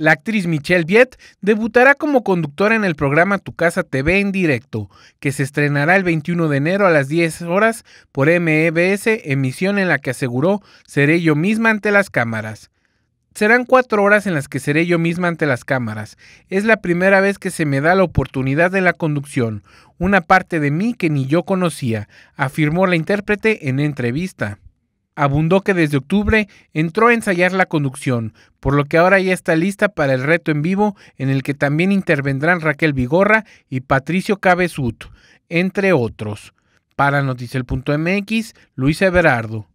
La actriz Michelle Viet debutará como conductora en el programa Tu Casa TV en directo, que se estrenará el 21 de enero a las 10 horas por MEBS, emisión en la que aseguró seré yo misma ante las cámaras. Serán cuatro horas en las que seré yo misma ante las cámaras. Es la primera vez que se me da la oportunidad de la conducción, una parte de mí que ni yo conocía, afirmó la intérprete en entrevista abundó que desde octubre entró a ensayar la conducción, por lo que ahora ya está lista para el reto en vivo en el que también intervendrán Raquel Vigorra y Patricio Cabezut, entre otros. Para Noticel.mx, Luis Everardo.